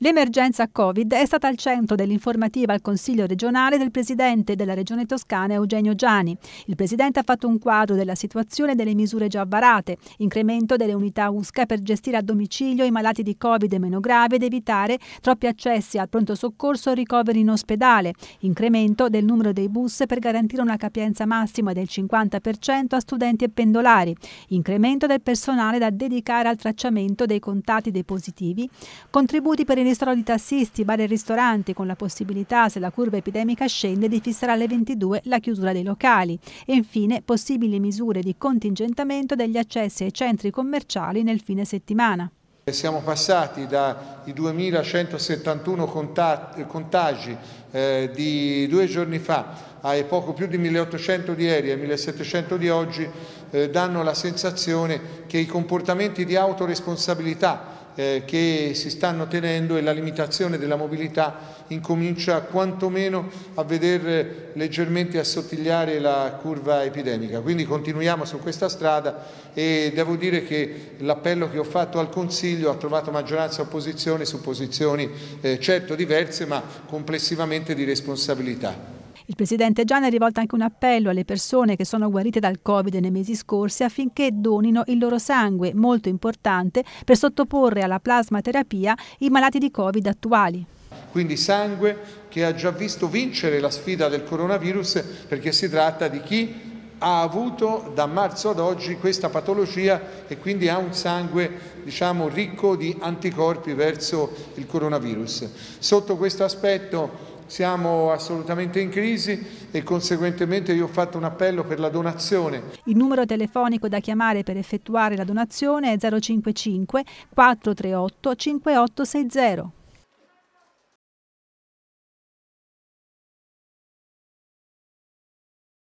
L'emergenza Covid è stata al centro dell'informativa al Consiglio regionale del Presidente della Regione Toscana Eugenio Giani. Il Presidente ha fatto un quadro della situazione e delle misure già varate, incremento delle unità USCA per gestire a domicilio i malati di Covid meno gravi ed evitare troppi accessi al pronto soccorso e ricoveri in ospedale, incremento del numero dei bus per garantire una capienza massima del 50% a studenti e pendolari, incremento del personale da dedicare al tracciamento dei contatti dei positivi, contributi per il ristoro di tassisti, bar e ristoranti con la possibilità, se la curva epidemica scende, di fissare alle 22 la chiusura dei locali e infine possibili misure di contingentamento degli accessi ai centri commerciali nel fine settimana. Siamo passati dai 2.171 contagi eh, di due giorni fa ai poco più di 1.800 di ieri e 1.700 di oggi eh, danno la sensazione che i comportamenti di autoresponsabilità eh, che si stanno tenendo e la limitazione della mobilità incomincia quantomeno a vedere eh, leggermente assottigliare la curva epidemica. Quindi continuiamo su questa strada e devo dire che l'appello che ho fatto al Consiglio ha trovato maggioranza e opposizione su posizioni eh, certo diverse ma complessivamente di responsabilità. Il presidente Gianni ha rivolto anche un appello alle persone che sono guarite dal Covid nei mesi scorsi affinché donino il loro sangue, molto importante, per sottoporre alla plasmaterapia i malati di Covid attuali quindi sangue che ha già visto vincere la sfida del coronavirus perché si tratta di chi ha avuto da marzo ad oggi questa patologia e quindi ha un sangue diciamo, ricco di anticorpi verso il coronavirus. Sotto questo aspetto siamo assolutamente in crisi e conseguentemente io ho fatto un appello per la donazione. Il numero telefonico da chiamare per effettuare la donazione è 055 438 5860.